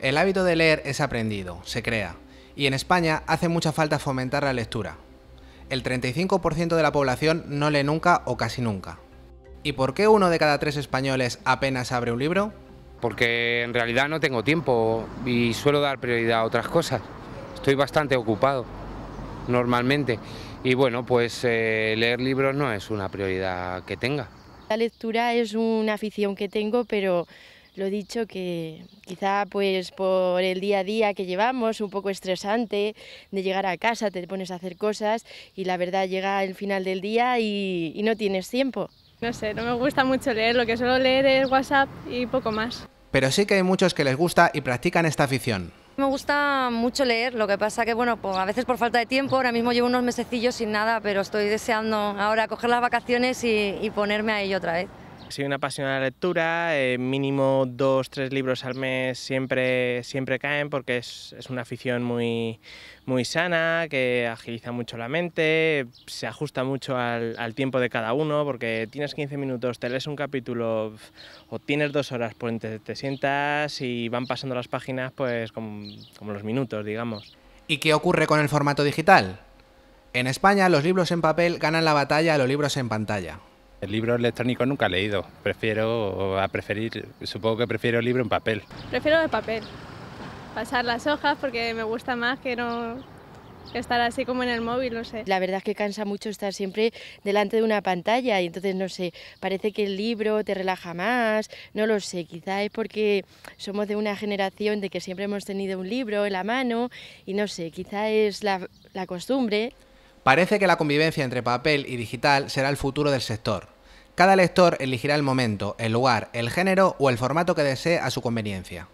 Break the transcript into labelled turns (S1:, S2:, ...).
S1: El hábito de leer es aprendido, se crea, y en España hace mucha falta fomentar la lectura. El 35% de la población no lee nunca o casi nunca. ¿Y por qué uno de cada tres españoles apenas abre un libro? Porque en realidad no tengo tiempo y suelo dar prioridad a otras cosas. Estoy bastante ocupado, normalmente. Y bueno, pues eh, leer libros no es una prioridad que tenga.
S2: La lectura es una afición que tengo, pero lo dicho que quizá pues por el día a día que llevamos, un poco estresante, de llegar a casa te pones a hacer cosas y la verdad llega el final del día y, no tienes tiempo. No sé, no me gusta mucho leer, lo que suelo leer es WhatsApp y poco más.
S1: Pero sí que hay muchos que les gusta y practican esta afición.
S2: Me gusta mucho leer, lo que pasa que bueno, pues a veces por falta de tiempo, ahora mismo llevo unos mesecillos sin nada, pero estoy deseando ahora coger las vacaciones y, y ponerme a ello otra vez.
S3: Soy una apasionada de lectura, eh, mínimo dos, tres libros al mes siempre, siempre caen porque es, una afición muy, muy sana, que agiliza mucho la mente, se ajusta mucho al, tiempo de cada uno porque tienes 15 minutos, te lees un capítulo o tienes dos horas, pues te, te sientas y van pasando las páginas pues como los minutos, digamos.
S1: ¿Y qué ocurre con el formato digital? En España los libros en papel ganan la batalla a los libros en pantalla, el libro electrónico nunca he leído, prefiero a preferir, supongo que prefiero el libro en papel.
S2: Prefiero el papel, pasar las hojas porque me gusta más que no estar así como en el móvil, no sé. La verdad es que cansa mucho estar siempre delante de una pantalla y entonces no sé, parece que el libro te relaja más, no lo sé, quizá es porque somos de una generación de que siempre hemos tenido un libro en la mano y no sé, quizá es la, la costumbre.
S1: Parece que la convivencia entre papel y digital será el futuro del sector. Cada lector elegirá el momento, el lugar, el género o el formato que desee a su conveniencia.